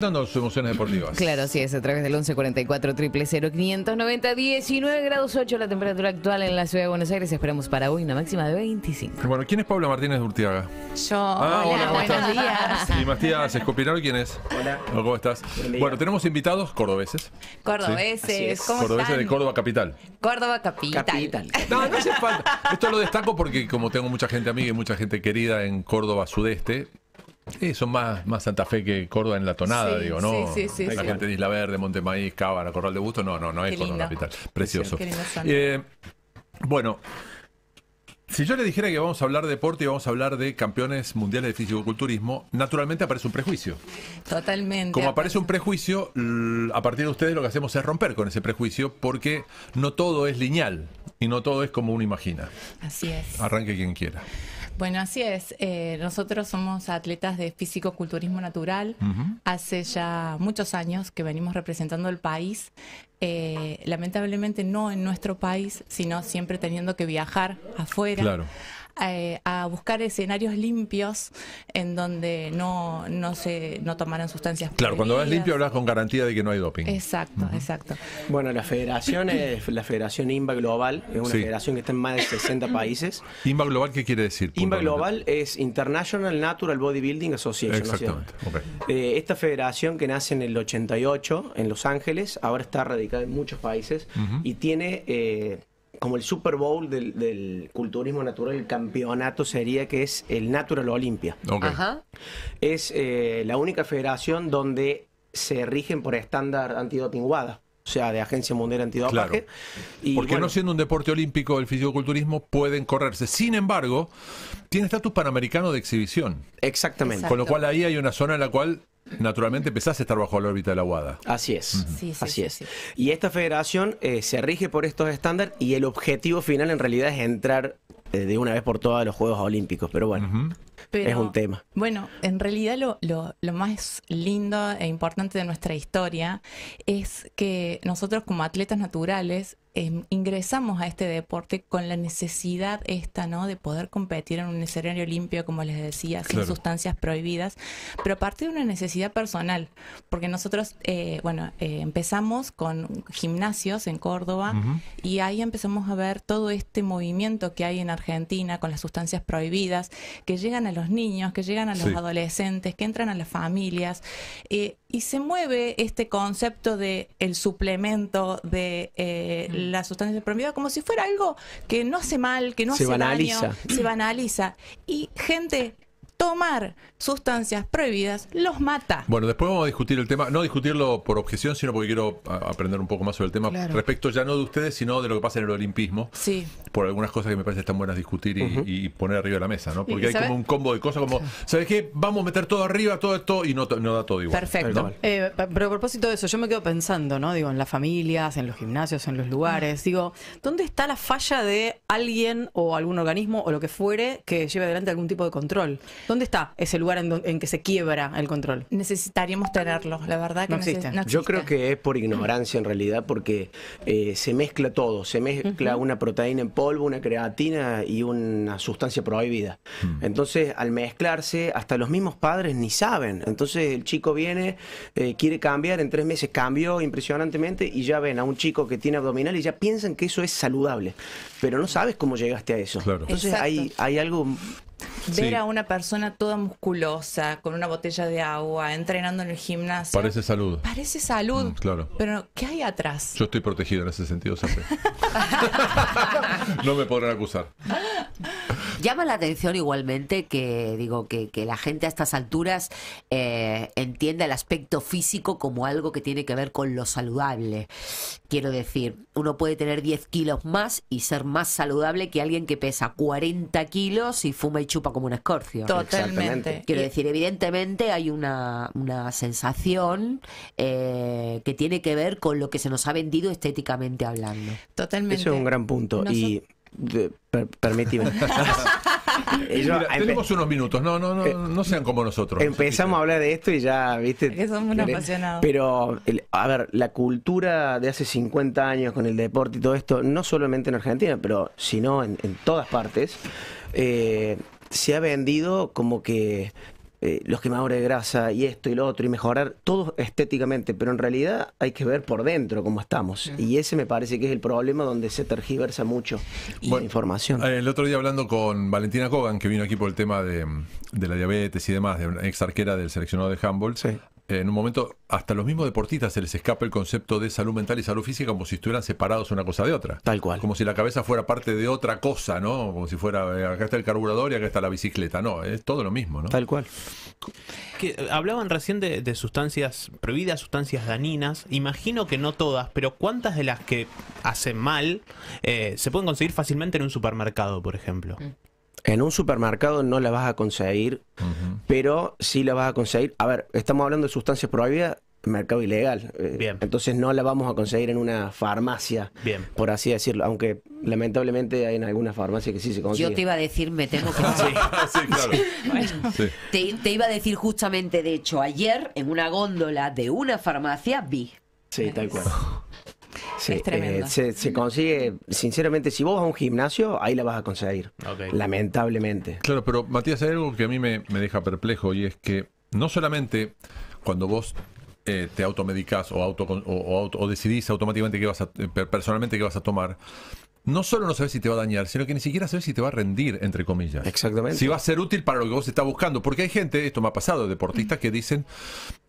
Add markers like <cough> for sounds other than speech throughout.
dando sus emociones deportivas. Claro, sí, es, a través del 1144 000 590 19 grados 8 la temperatura actual en la ciudad de Buenos Aires. Esperamos para hoy una máxima de 25. Bueno, ¿quién es Paula Martínez de Urtiaga? Yo. Ah, hola, buenos días. Y Matías Escopinaro, ¿quién es? Hola. ¿Cómo estás? Bueno, tenemos invitados cordobeses. Cordobeses, ¿Sí? Cordobeses de Córdoba Capital. Córdoba Capital. Capital. No, no hace falta. Esto lo destaco porque como tengo mucha gente amiga y mucha gente querida en Córdoba Sudeste, Sí, son más, más Santa Fe que Córdoba en la tonada, digo, ¿no? Sí, sí, sí. La gente de Isla Verde, Montemay, Cávara, Corral de Busto, no, no, no es Córdoba capital. Precioso. eh, bueno, si yo le dijera que vamos a hablar de deporte y vamos a hablar de campeones mundiales de fisicoculturismo, naturalmente aparece un prejuicio. Totalmente. Como aparece un prejuicio, a partir de ustedes lo que hacemos es romper con ese prejuicio porque no todo es lineal y no todo es como uno imagina. Así es. Arranque quien quiera. Bueno, así es. Eh, nosotros somos atletas de físico-culturismo natural. Hace ya muchos años que venimos representando el país. Eh, lamentablemente no en nuestro país, sino siempre teniendo que viajar afuera. Claro. Eh, a buscar escenarios limpios en donde no, no se no tomaran sustancias. Claro, cuando vas limpio hablas con garantía de que no hay doping. Exacto, exacto. Bueno, la federación es la Federación IMBA Global, es una federación que está en más de 60 países. ¿IMBA Global qué quiere decir? IMBA Global es International Natural Bodybuilding Association. Exactamente. Eh, esta federación que nace en el 88 en Los Ángeles, ahora está radicada en muchos países y tiene... Eh, como el Super Bowl del, culturismo natural, el campeonato sería que es el Natural Olimpia. Ajá. Es eh, la única federación donde se rigen por estándar antidopinguada, O sea, de Agencia Mundial Antidopaje. Porque no siendo un deporte olímpico, el fisicoculturismo pueden correrse. Sin embargo, tiene estatus panamericano de exhibición. Exactamente. Con lo cual ahí hay una zona en la cual naturalmente empezás a estar bajo la órbita de la UADA. Así es, así es. Y esta federación eh, se rige por estos estándares y el objetivo final en realidad es entrar eh, de una vez por todas a los Juegos Olímpicos, pero bueno es un tema. Bueno, en realidad lo, más lindo e importante de nuestra historia es que nosotros como atletas naturales em, ingresamos a este deporte con la necesidad esta, ¿no? De poder competir en un escenario limpio, como les decía, sin sustancias prohibidas, pero a partir de una necesidad personal, porque nosotros, eh, bueno, eh, empezamos con gimnasios en Córdoba y ahí empezamos a ver todo este movimiento que hay en Argentina con las sustancias prohibidas que llegan a a los niños, que llegan a los adolescentes, que entran a las familias. Eh, y se mueve este concepto de el suplemento de las eh, sustancias mm. la sustancia como si fuera algo que no hace mal, que no se hace daño, se banaliza. Y gente tomar sustancias prohibidas los mata. Bueno, después vamos a discutir el tema, no discutirlo por objeción, sino porque quiero aprender un poco más sobre el tema respecto ya no de ustedes, sino de lo que pasa en el olimpismo. Sí. Por algunas cosas que me parece tan buenas discutir y, poner arriba de la mesa, ¿no? Porque hay como un combo de cosas como, ¿sabes qué? Vamos a meter todo arriba, todo esto y no, da todo igual. Perfecto. Eh, pero a propósito de eso, yo me quedo pensando, ¿no? Digo, en las familias, en los gimnasios, en los lugares. Digo, ¿dónde está la falla de alguien o algún organismo o lo que fuere que lleve adelante algún tipo de control? ¿Dónde está ese lugar en, que se quiebra el control? Necesitaríamos tenerlo, la verdad que no existe. Yo creo que es por ignorancia en realidad, porque eh, se mezcla todo, se mezcla una proteína en polvo, una creatina y una sustancia prohibida. Mm. Entonces, al mezclarse, hasta los mismos padres ni saben. Entonces, el chico viene, eh, quiere cambiar, en tres meses cambió impresionantemente y ya ven a un chico que tiene abdominal y ya piensan que eso es saludable, pero no sabes cómo llegaste a eso. Entonces, hay, hay algo Ver a una persona toda musculosa, con una botella de agua, entrenando en el gimnasio. Parece salud. Parece salud. Mm, claro. Pero, ¿qué hay atrás? Yo estoy protegido en ese sentido siempre. <laughs> <laughs> no me podrán acusar. <laughs> Llama la atención igualmente que digo que, la gente a estas alturas eh, entienda el aspecto físico como algo que tiene que ver con lo saludable. Quiero decir, uno puede tener 10 kilos más y ser más saludable que alguien que pesa 40 kilos y fuma y chupa como un escorcio. Totalmente. Quiero decir, evidentemente hay una, sensación eh, que tiene que ver con lo que se nos ha vendido estéticamente hablando. Totalmente. ese es un gran punto. Y de, permíteme. <laughs> tenemos unos minutos, no, no, no, eh, no sean como nosotros. Empezamos a hablar de esto y ya, viste. somos Pero, a ver, la cultura de hace 50 años con el deporte y todo esto, no solamente en Argentina, pero sino en, todas partes, eh, se ha vendido como que eh, los quemadores de grasa y esto y lo otro y mejorar todo estéticamente, pero en realidad hay que ver por dentro cómo estamos. Y ese me parece que es el problema donde se tergiversa mucho la información. Eh, el otro día hablando con Valentina Kogan, que vino aquí por el tema de, la diabetes y demás, de una ex arquera del seleccionado de Humboldt, sí en un momento hasta los mismos deportistas se les escapa el concepto de salud mental y salud física como si estuvieran separados una cosa de otra. Tal cual. Como si la cabeza fuera parte de otra cosa, ¿no? Como si fuera, eh, acá está el carburador y acá está la bicicleta. No, es todo lo mismo, ¿no? Tal cual. Que, eh, hablaban recién de, sustancias prohibidas, sustancias dañinas. Imagino que no todas, pero ¿cuántas de las que hacen mal eh, se pueden conseguir fácilmente en un supermercado, por ejemplo? Mm. En un supermercado no la vas a conseguir, pero sí la vas a conseguir. A ver, estamos hablando de sustancias prohibidas, mercado ilegal. Eh, Bien. Entonces no la vamos a conseguir en una farmacia, Bien. por así decirlo, aunque lamentablemente hay en algunas farmacias que sí se consigue. Yo te iba a decir, me tengo que <laughs> sí. sí, claro. Te, te, iba a decir justamente, de hecho, ayer en una góndola de una farmacia vi. Sí, tal cual. Eh, se, consigue, sinceramente, si vos vas a un gimnasio, ahí la vas a conseguir. Lamentablemente. Claro, pero Matías, hay algo que a mí me, deja perplejo y es que no solamente cuando vos eh, te automedicás o, auto, o, o, decidís automáticamente que vas a, eh, personalmente qué vas a tomar, no solo no sabes si te va a dañar, sino que ni siquiera sabes si te va a rendir, entre comillas. Exactamente. Si va a ser útil para lo que vos estás buscando. Porque hay gente, esto me ha pasado, deportistas que dicen,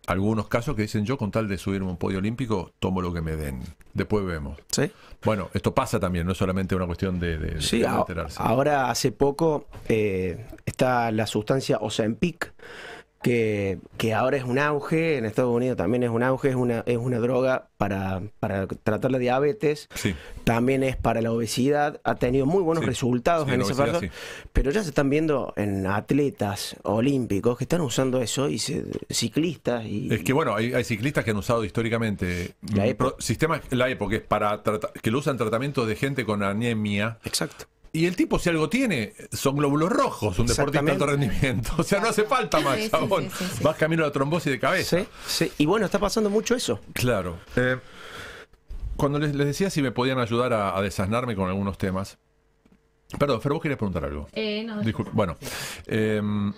algunos casos que dicen yo con tal de subirme a un podio olímpico, tomo lo que me den. Después vemos. Sí. Bueno, esto pasa también, no es solamente una cuestión de, sí, Ahora, hace poco eh, está la sustancia en pic que, ahora es un auge, en Estados Unidos también es un auge, es una, es una droga para, tratar la diabetes, también es para la obesidad, ha tenido muy buenos resultados en ese partido. pero ya se están viendo en atletas olímpicos que están usando eso y ciclistas. Y, es que bueno, hay, ciclistas que han usado históricamente la mm, EPO. sistemas, la e que, es para que lo usan tratamiento de gente con anemia. Exacto. Y el tipo, si algo tiene, son glóbulos rojos, un deportista de alto rendimiento. <laughs> O sea, no hace falta más, chabón. Vas camino a la trombosis de cabeza. Sí, sí. Y bueno, está pasando mucho eso. Claro. Eh, cuando les, decía si me podían ayudar a, a desasnarme con algunos temas. Perdón, Fer, vos querías preguntar algo. Eh, no. Bueno. Em,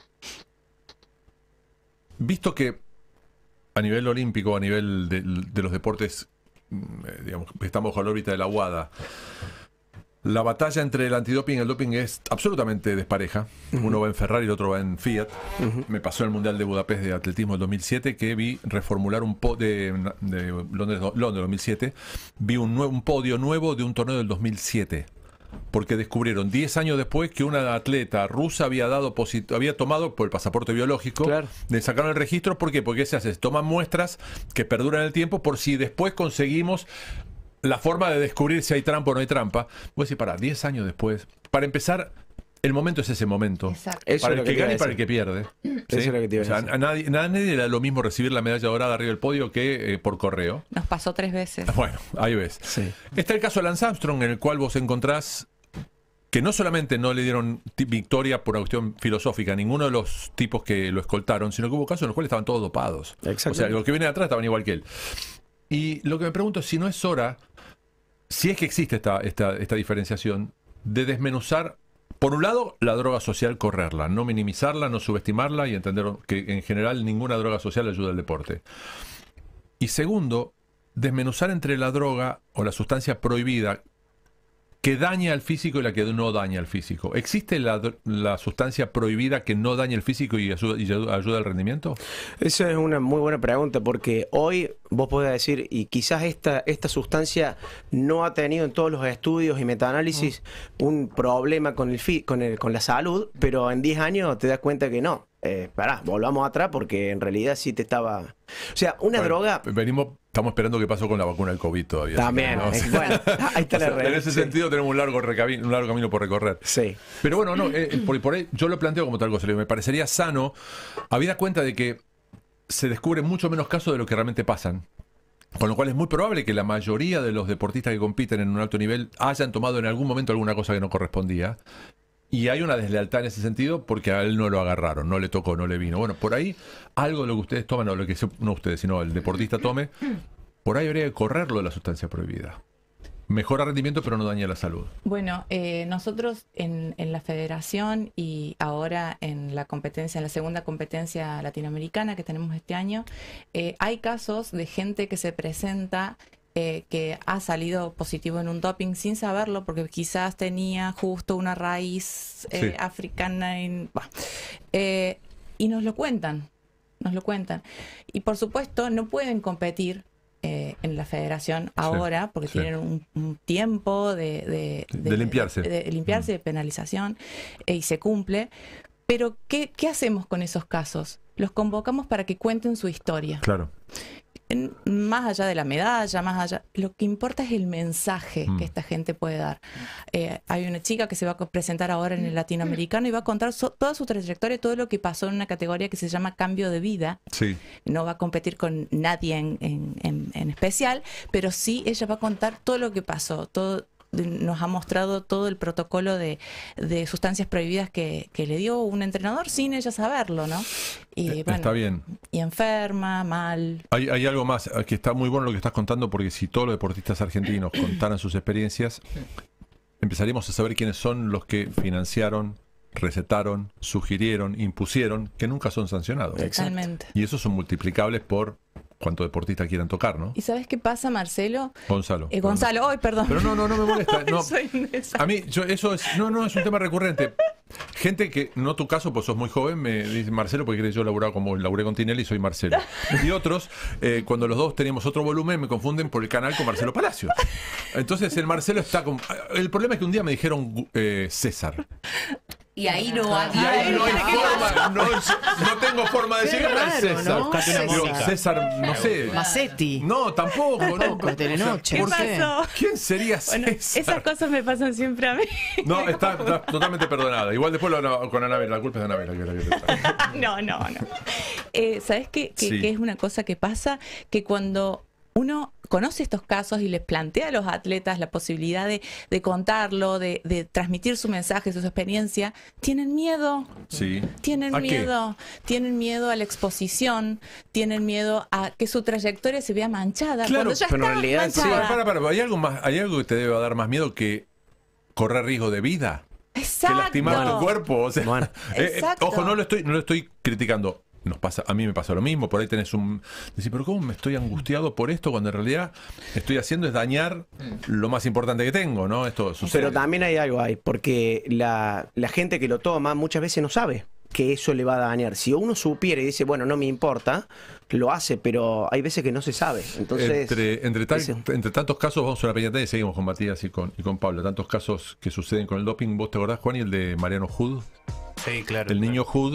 visto que a nivel olímpico, a nivel de, los deportes, mm, eh, digamos, estamos a la órbita de la UADA. La batalla entre el antidoping y el doping es absolutamente despareja. Uno va en Ferrari y el otro va en Fiat. Me pasó el Mundial de Budapest de Atletismo del 2007 que vi reformular un podio de, Londres, 2007. Vi un, podio nuevo de un torneo del 2007 porque descubrieron 10 años después que una atleta rusa había dado había tomado por el pasaporte biológico, claro. le sacaron el registro, ¿por qué? Porque se hace, toman muestras que perduran el tiempo por si después conseguimos la forma de descubrir si hay trampa o no hay trampa, voy a decir, para 10 años después, para empezar, el momento es ese momento. para el que, gane y para el que pierde. Eso lo a nadie, le da lo mismo recibir la medalla dorada arriba del podio que eh, por correo. Nos pasó tres veces. <laughs> Bueno, ahí ves. Está el caso de Lance Armstrong, en el cual vos encontrás que no solamente no le dieron victoria por cuestión filosófica a ninguno de los tipos que lo escoltaron, sino que hubo casos en los cuales estaban todos dopados. O sea, los que vienen atrás estaban igual que él. Y lo que me pregunto es si no es hora si es que existe esta, esta, esta diferenciación, de desmenuzar por un lado, la droga social, correrla, no minimizarla, no subestimarla y entender que en general ninguna droga social ayuda al deporte. Y segundo, desmenuzar entre la droga o la sustancia prohibida, que daña al físico y la que no daña al físico. ¿Existe la, sustancia prohibida que no daña el físico y ayuda, al rendimiento? Esa es una muy buena pregunta porque hoy vos podés decir, y quizás esta, esta sustancia no ha tenido en todos los estudios y metaanálisis mm. un problema con, el, con, el, con la salud, pero en 10 años te das cuenta que no eh, volvamos atrás porque en realidad sí te estaba. O sea, una droga. Venimos, estamos esperando qué pasó con la vacuna del COVID todavía. También, bueno, ahí está <laughs> En ese sentido tenemos un largo, un largo camino por recorrer. Sí. Pero bueno, no, eh, por, yo lo planteo como tal cosa. Me parecería sano, habida cuenta de que se descubren mucho menos casos de lo que realmente pasan. Con lo cual es muy probable que la mayoría de los deportistas que compiten en un alto nivel hayan tomado en algún momento alguna cosa que no correspondía y hay una deslealtad en ese sentido porque a él no lo agarraron, no le tocó, no le vino. Bueno, por ahí algo de lo que ustedes toman, o lo que no ustedes, sino el deportista tome, por ahí habría que correrlo de la sustancia prohibida. Mejora rendimiento, pero no daña la salud. Bueno, eh, nosotros en, la federación y ahora en la competencia, en la segunda competencia latinoamericana que tenemos este año, eh, hay casos de gente que se presenta eh, que ha salido positivo en un doping sin saberlo, porque quizás tenía justo una raíz eh, africana en, eh, y nos lo cuentan, nos lo cuentan. Y por supuesto no pueden competir en la federación ahora, porque tienen un, tiempo de, de, limpiarse, de, limpiarse, mm. penalización, y se cumple. Pero, ¿qué, ¿qué hacemos con esos casos? Los convocamos para que cuenten su historia. Claro más allá de la medalla, más allá, lo que importa es el mensaje que mm. esta gente puede dar. Eh, hay una chica que se va a presentar ahora en el mm. latinoamericano y va a contar toda su trayectoria, todo lo que pasó en una categoría que se llama cambio de vida. Sí. No va a competir con nadie en, en especial, pero sí ella va a contar todo lo que pasó, todo, nos ha mostrado todo el protocolo de, sustancias prohibidas que, le dio un entrenador sin ella saberlo, ¿no? Y, eh, está bien. Y enferma, mal. Hay, hay algo más, eh, que está muy bueno lo que estás contando, porque si todos los deportistas argentinos contaran sus experiencias, empezaríamos a saber quiénes son los que financiaron, recetaron, sugirieron, impusieron, que nunca son sancionados. Exactamente. Y esos son multiplicables por cuanto deportistas quieran tocar, ¿no? ¿Y sabes qué pasa, Marcelo? Gonzalo. Eh, Gonzalo, hoy, perdón. Pero no, no, no me molesta. <laughs> A mí, eso es, no, no, es un tema recurrente. Gente que, no tu caso, pues sos muy joven, me dice Marcelo, porque yo yo laburaba como laburé con Tinelli, y soy Marcelo. Y otros, eh, cuando los dos teníamos otro volumen, me confunden por el canal con Marcelo Palacio. Entonces, el Marcelo está con. El problema es que un día me dijeron eh, César. Y ahí no hay, no forma, no, tengo forma de decir a César. ¿no? César, no sé. Macetti. No, tampoco, no. ¿Qué pasó? ¿Quién sería César? esas cosas me pasan siempre a mí. No, está, totalmente perdonada. Igual después lo, con Anabel, la culpa es de Anabel. <laughs> no, no, no. Eh, ¿Sabes qué, qué es una cosa que pasa? Que cuando uno conoce estos casos y les plantea a los atletas la posibilidad de, contarlo, de, transmitir su mensaje, su experiencia, tienen miedo. Sí. Tienen miedo. Tienen miedo a la exposición, tienen miedo a que su trayectoria se vea manchada. Claro, pero en realidad Sí. ¿Hay, algo más, hay algo que te debe dar más miedo que correr riesgo de vida. Exacto. Que lastimar tu cuerpo. O sea, <laughs> eh, eh, ojo, no lo estoy, no lo estoy criticando nos pasa, a mí me pasa lo mismo, por ahí tenés un... Decís, pero ¿cómo me estoy angustiado por esto cuando en realidad estoy haciendo es dañar mm. lo más importante que tengo, ¿no? Esto Pero también hay algo ahí, porque la, gente que lo toma muchas veces no sabe que eso le va a dañar. Si uno supiera y dice, bueno, no me importa, lo hace, pero hay veces que no se sabe. Entonces, entre, entre, tantos casos, vamos a la peñata y seguimos con Matías y con, y con Pablo. Tantos casos que suceden con el doping, ¿vos te acordás, Juan, y el de Mariano Hood? Sí, claro. El niño Hood,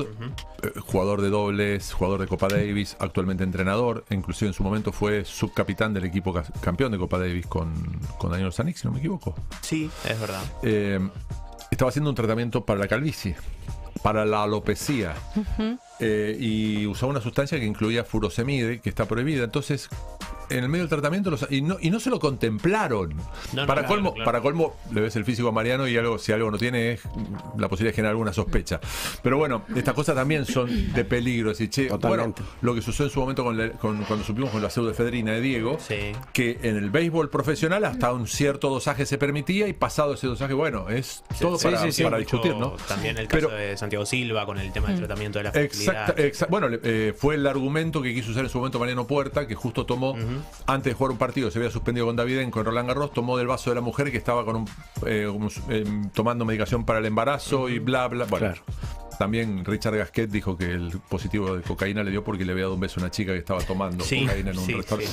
eh, jugador de dobles, jugador de Copa Davis, actualmente entrenador, e inclusive en su momento fue subcapitán del equipo campeón de Copa Davis con, Daniel Zanik, si no me equivoco. Sí, es verdad. Eh, estaba haciendo un tratamiento para la calvicie, para la alopecia. Eh, y usaba una sustancia que incluía furosemide, que está prohibida. Entonces, en el medio del tratamiento y, no, y no se lo contemplaron. para, colmo, para colmo, le ves el físico a Mariano y algo, si algo no tiene es la posibilidad de generar alguna sospecha. Pero bueno, estas cosas también son de peligro. Es bueno, lo que sucedió en su momento cuando supimos con la pseudoefedrina de Diego, que en el béisbol profesional hasta un cierto dosaje se permitía y pasado ese dosaje, bueno, es todo para, discutir, ¿no? También el caso de Santiago Silva con el tema del mm. tratamiento de la fertilidad. Exacta, bueno, eh, fue el argumento que quiso usar en su momento Mariano Puerta, que justo tomó antes de jugar un partido, se había suspendido con David con Roland Garros, tomó del vaso de la mujer que estaba con un, eh, eh, tomando medicación para el embarazo y bla, bla. Bueno, También Richard Gasquet dijo que el positivo de cocaína le dio porque le había dado un beso a una chica que estaba tomando cocaína en un restaurante.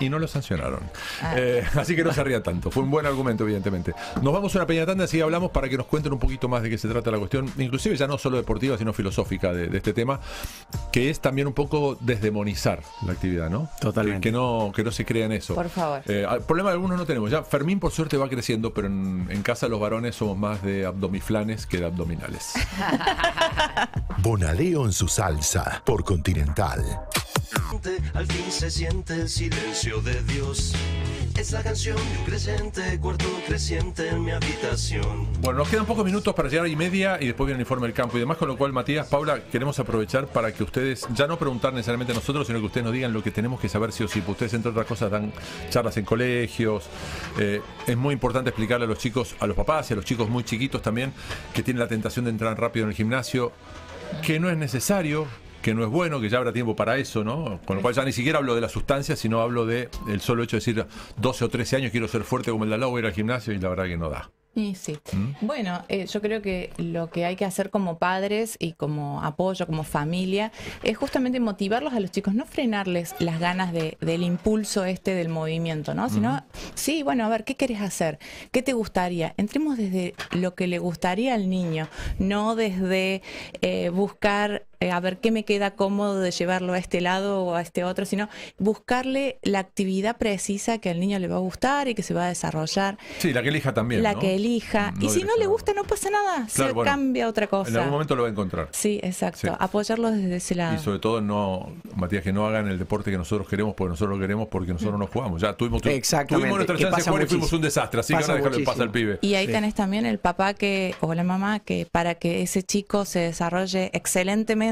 Y, no lo sancionaron. Ah. Eh, así que no se ría tanto. Fue un buen argumento, evidentemente. Nos vamos a una peña tanda, así hablamos para que nos cuenten un poquito más de qué se trata la cuestión, inclusive ya no solo deportiva, sino filosófica de, este tema, que es también un poco desdemonizar la actividad, ¿no? Totalmente. Que, que no, que no se crean eso. Por favor. Eh, ah, problema algunos no tenemos. Ya Fermín, por suerte, va creciendo, pero en, casa los varones somos más de abdomiflanes que de abdominales. Bonaleo en su salsa por Continental al fin se siente el silencio de Dios. Es la canción de un creciente, cuarto creciente en mi habitación. Bueno, nos quedan pocos minutos para llegar a y media y después viene el informe del campo y demás, con lo cual, Matías, Paula, queremos aprovechar para que ustedes, ya no preguntar necesariamente a nosotros, sino que ustedes nos digan lo que tenemos que saber Si o si Ustedes, entre otras cosas, dan charlas en colegios. Eh, es muy importante explicarle a los chicos, a los papás y a los chicos muy chiquitos también, que tienen la tentación de entrar rápido en el gimnasio, que no es necesario, que no es bueno, que ya habrá tiempo para eso, ¿no? Con lo cual ya ni siquiera hablo de la sustancia, sino hablo de el solo hecho de decir 12 o 13 años quiero ser fuerte como el de voy a ir al gimnasio y la verdad que no da. Y sí. ¿Mm? Bueno, eh, yo creo que lo que hay que hacer como padres y como apoyo, como familia, es justamente motivarlos a los chicos, no frenarles las ganas de, del impulso este del movimiento, ¿no? Sino, ¿Mm? sí, bueno, a ver, ¿qué quieres hacer? ¿Qué te gustaría? Entremos desde lo que le gustaría al niño, no desde eh, buscar eh, a ver qué me queda cómodo de llevarlo a este lado o a este otro, sino buscarle la actividad precisa que al niño le va a gustar y que se va a desarrollar. Sí, la que elija también. La que elija. Mm, y si no le gusta, no pasa nada. se cambia otra cosa. En algún momento lo va a encontrar. Sí, exacto. Apoyarlo desde ese lado. Y sobre todo, no, Matías, que no hagan el deporte que nosotros queremos porque nosotros lo queremos porque nosotros no jugamos. Ya tuvimos, tuvimos nuestra chance y fuimos un desastre. Así que ahora dejarle al pibe. Y ahí tenés también el papá que o la mamá que para que ese chico se desarrolle excelentemente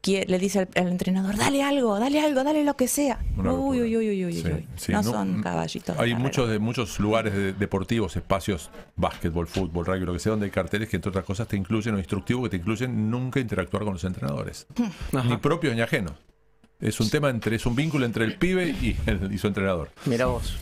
que le dice al, entrenador, dale algo, dale algo, dale lo que sea. Uy, uy, uy, no, son caballitos. Hay muchos, muchos lugares deportivos, espacios, básquetbol, fútbol, rugby, lo que sea, donde hay carteles que entre otras cosas te incluyen, o instructivos que te incluyen nunca interactuar con los entrenadores. <laughs> Ni propio ni ajeno Es un tema entre, es un vínculo entre el pibe y, y su entrenador. Mira vos.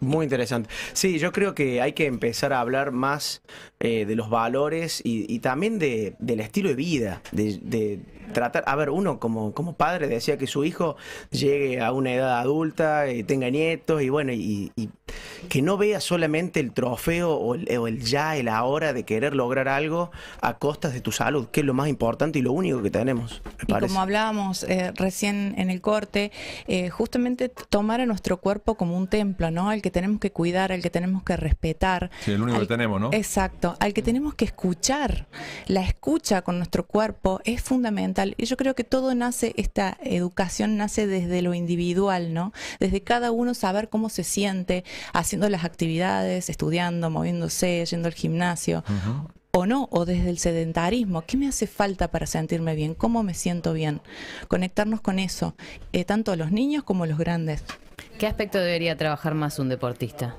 Muy interesante. Sí, yo creo que hay que empezar a hablar más eh, de los valores y, también de, del estilo de vida, de tratar, a ver, uno como, como padre decía que su hijo llegue a una edad adulta, eh, tenga nietos y bueno, y, que no vea solamente el trofeo o el, ya, el ahora de querer lograr algo a costas de tu salud, que es lo más importante y lo único que tenemos. como hablábamos eh, recién en el corte, eh, justamente tomar a nuestro cuerpo como un templo, ¿no? Al que tenemos que cuidar, al que tenemos que respetar. Sí, el único que tenemos, ¿no? Exacto, al que tenemos que escuchar. La escucha con nuestro cuerpo es fundamental y yo creo que todo nace, esta educación nace desde lo individual, ¿no? Desde cada uno saber cómo se siente haciendo las actividades, estudiando, moviéndose, yendo al gimnasio. o no, o desde el sedentarismo. ¿Qué me hace falta para sentirme bien? ¿Cómo me siento bien? Conectarnos con eso, eh, tanto los niños como los grandes. ¿Qué aspecto debería trabajar más un deportista?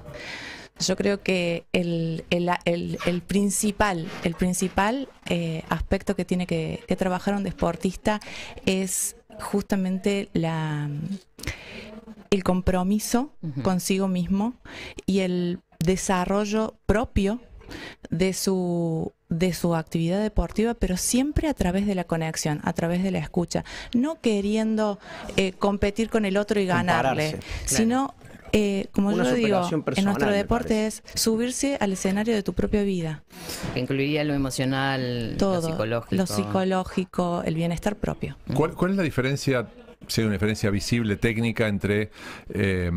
Yo creo que el, el, el, principal, el principal eh, aspecto que tiene que, trabajar un deportista es justamente la, el compromiso consigo mismo y el desarrollo propio de su de su actividad deportiva, pero siempre a través de la conexión, a través de la escucha, no queriendo eh, competir con el otro y ganarle, sino eh, como yo digo, en nuestro deporte es subirse al escenario de tu propia vida. Que incluiría lo emocional, Todo, lo psicológico. Lo psicológico, el bienestar propio. ¿Cuál, es la diferencia, si una diferencia visible, técnica, entre eh,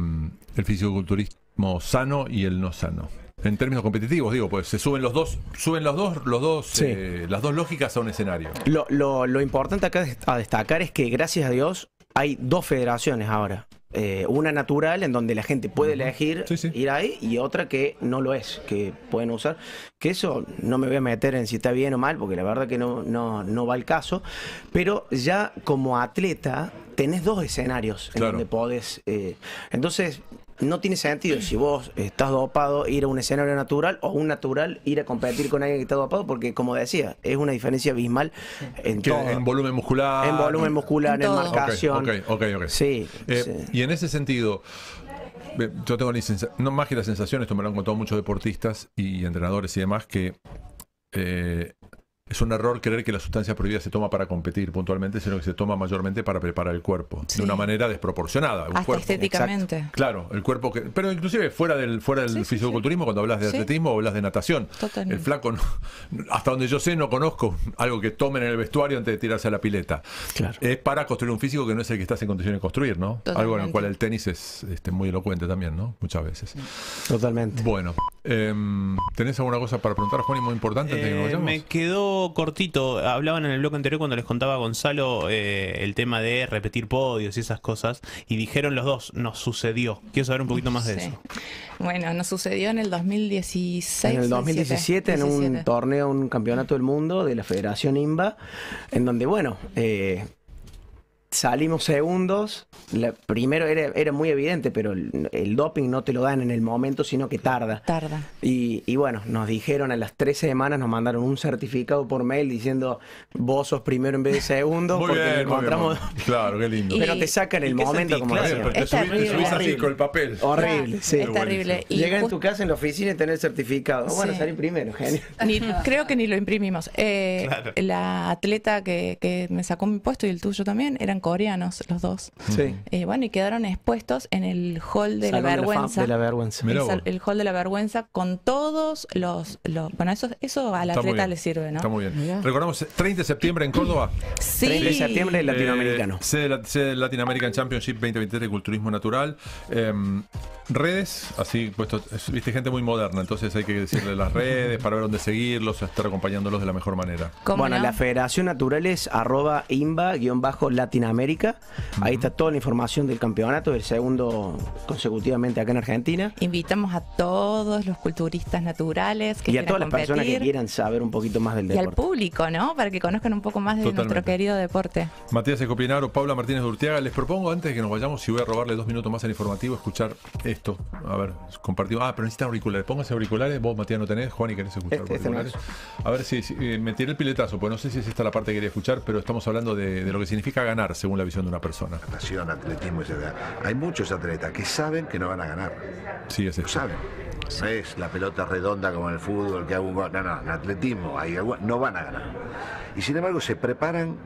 el fisicoculturismo sano y el no sano? En términos competitivos, digo, pues se suben los dos, suben los dos, los dos, eh, las dos lógicas a un escenario. Lo, lo importante acá a destacar es que gracias a Dios hay dos federaciones ahora. Eh, una natural en donde la gente puede elegir ir ahí y otra que no lo es, que pueden usar. Que eso no me voy a meter en si está bien o mal, porque la verdad que no, no, no va el caso. Pero ya como atleta tenés dos escenarios en donde podés. Eh, entonces, no tiene sentido si vos estás dopado ir a un escenario natural o un natural ir a competir con alguien que está dopado, porque como decía, es una diferencia abismal en En volumen muscular. En volumen muscular, en, marcación. Ok, ok, eh, sí, Y en ese sentido, eh, yo tengo no, más que las sensaciones, esto me lo han contado muchos deportistas y entrenadores y demás, que eh, es un error creer que la sustancia prohibida se toma para competir puntualmente, sino que se toma mayormente para preparar el cuerpo, de una manera desproporcionada. Hasta estéticamente. Claro, el cuerpo que. Pero inclusive fuera del, fuera del fisicoculturismo, cuando hablas de atletismo, hablas de natación. Totalmente. El flaco, <laughs> hasta donde yo sé, no conozco algo que tomen en el vestuario antes de tirarse a la pileta. Es para construir un físico que no es el que estás en condiciones de construir, ¿no? Algo en el cual el tenis es este, muy elocuente también, ¿no? Muchas veces. Totalmente. Bueno, em, ¿tenés alguna cosa para preguntar, Juan, muy importante? Eh, me quedó cortito. Hablaban en el blog anterior cuando les contaba Gonzalo eh, el tema de repetir podios y esas cosas. Y dijeron los dos, nos sucedió. Quiero saber un poquito más de eso. Bueno, nos sucedió en el 2016. En el 2017, en un torneo, un campeonato del mundo de la Federación IMBA, en donde, bueno, eh, salimos segundos. primero era, era, muy evidente, pero el, doping no te lo dan en el momento, sino que tarda. Tarda. Y, bueno, nos dijeron a las tres semanas, nos mandaron un certificado por mail diciendo vos sos primero en vez de segundo, muy bien, Claro, qué lindo. Pero te sacan el momento, como claro, Te, subís así con el papel. Horrible, sí. Es terrible. Llegar en tu casa, en la oficina y tener el certificado. bueno, salir primero, genial. creo que ni lo imprimimos. Eh, la atleta que, que me sacó mi puesto y el tuyo también eran coreanos los dos. Sí. Eh, bueno, y quedaron expuestos en el Hall de la Vergüenza. De la, de la vergüenza. El, Hall de la Vergüenza con todos los... bueno, eso, a al atleta le sirve, ¿no? Está muy bien. Recordamos, 30 de septiembre en Córdoba. Sí. 30 de septiembre latinoamericano. Eh, sede, Latin American Championship 2023 de Culturismo Natural. Eh, redes, así puesto, viste gente muy moderna, entonces hay que decirle las redes para ver dónde seguirlos, estar acompañándolos de la mejor manera. Bueno, la Federación naturales arroba imba-latinoamérica. Ahí está toda la información del campeonato, el segundo consecutivamente acá en Argentina. Invitamos a todos los culturistas naturales que y a todas las personas que quieran saber un poquito más del deporte. Y al público, ¿no? Para que conozcan un poco más de nuestro querido deporte. Matías Escopinaro, Paula Martínez de les propongo antes de que nos vayamos, si voy a robarle dos minutos más al informativo, escuchar. A ver, compartido Ah, pero necesitan auriculares. Pónganse auriculares. Vos, Matías, no tenés. Juan, y querés escuchar este, este auriculares. a ver si, eh, me tiré el piletazo, pues no sé si es esta la parte que quería escuchar, pero estamos hablando de, lo que significa ganar según la visión de una persona. atletismo, Hay muchos atletas que saben que no van a ganar. Sí, es eso. saben. es la pelota redonda como en el fútbol, que hago un No, no, en atletismo hay, no van a ganar. Y sin embargo se preparan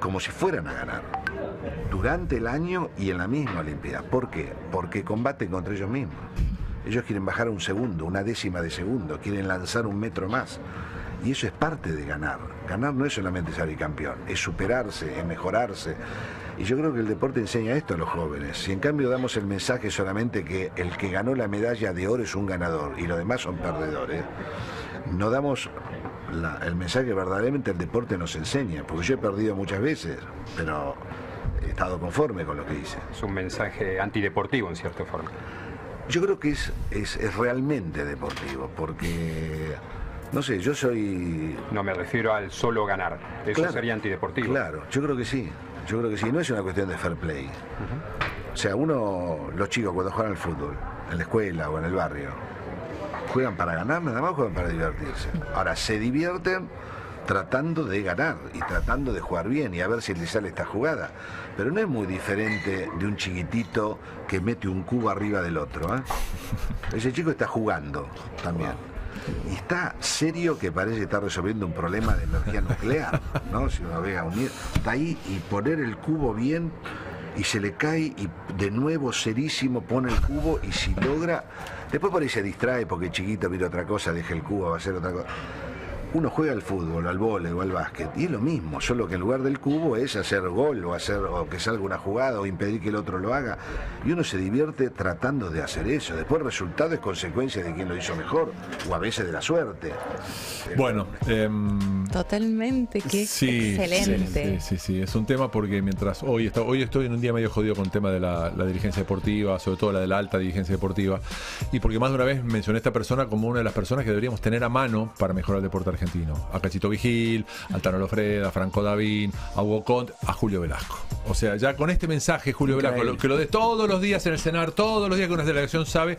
como si fueran a ganar durante el año y en la misma Olimpiada. ¿Por qué? Porque combaten contra ellos mismos. Ellos quieren bajar un segundo, una décima de segundo, quieren lanzar un metro más. Y eso es parte de ganar. Ganar no es solamente salir campeón, es superarse, es mejorarse. Y yo creo que el deporte enseña esto a los jóvenes. Si en cambio damos el mensaje solamente que el que ganó la medalla de oro es un ganador y los demás son perdedores, no damos el mensaje verdaderamente el deporte nos enseña. Porque yo he perdido muchas veces, pero estado conforme con lo que dice. Es un mensaje antideportivo, en cierta forma. Yo creo que es, es, realmente deportivo, porque, no sé, yo soy... No me refiero al solo ganar, eso sería antideportivo. Claro, yo creo que sí, yo creo que sí, no es una cuestión de fair play. O sea, uno, los chicos cuando juegan al fútbol, en la escuela o en el barrio, juegan para ganar, nada más juegan para divertirse. Ahora, se divierten tratando de ganar y tratando de jugar bien y a ver si le sale esta jugada. Pero no es muy diferente de un chiquitito que mete un cubo arriba del otro. ¿eh? <laughs> Ese chico está jugando también. Y está serio que parece estar resolviendo un problema de energía nuclear, <laughs> ¿no? Si uno ve a unir. Está ahí y poner el cubo bien y se le cae y de nuevo serísimo pone el cubo y si logra. Después por ahí se distrae porque chiquito mira otra cosa, deja el cubo, va a hacer otra cosa uno juega al fútbol, al vole o al básquet, y es lo mismo, solo que en lugar del cubo es hacer gol o hacer que salga una jugada o impedir que el otro lo haga. Y uno se divierte tratando de hacer eso. Después el resultado es consecuencia de quien lo hizo mejor, o a veces de la suerte. Bueno, em, totalmente, que sí, excelente. Sí, sí, sí, es un tema porque mientras hoy está, hoy estoy en un día medio jodido con el tema de la, dirigencia deportiva, sobre todo la de la alta dirigencia deportiva, y porque más de una vez mencioné a esta persona como una de las personas que deberíamos tener a mano para mejorar el deporte argentino, a Cachito Vigil, a Tano Lofreda, a Franco Davín, a Hugo Cont, a Julio Velasco. O sea, ya con este mensaje, Julio Velasco, que lo de todos los días en el cenar todos los días que una delegación sabe,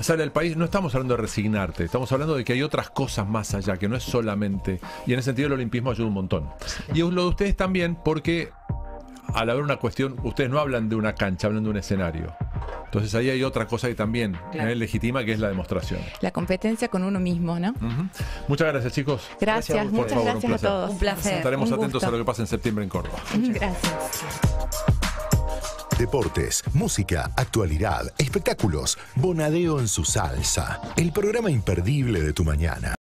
sale del país, no estamos hablando de resignarte, estamos hablando de que hay otras cosas más allá, que no es solamente. Y en ese sentido, el olimpismo ayuda un montón. Y lo de ustedes también, porque al haber una cuestión, ustedes no hablan de una cancha, hablan de un escenario. Entonces ahí hay otra cosa que también ¿eh? legítima que es la demostración. La competencia con uno mismo, ¿no? Muchas gracias, chicos. Gracias, muchas gracias a todos. Un placer. Estaremos atentos a lo que pasa en septiembre en Córdoba. Gracias. Deportes, música, actualidad, espectáculos, Bonadeo en su salsa, el programa imperdible de tu mañana.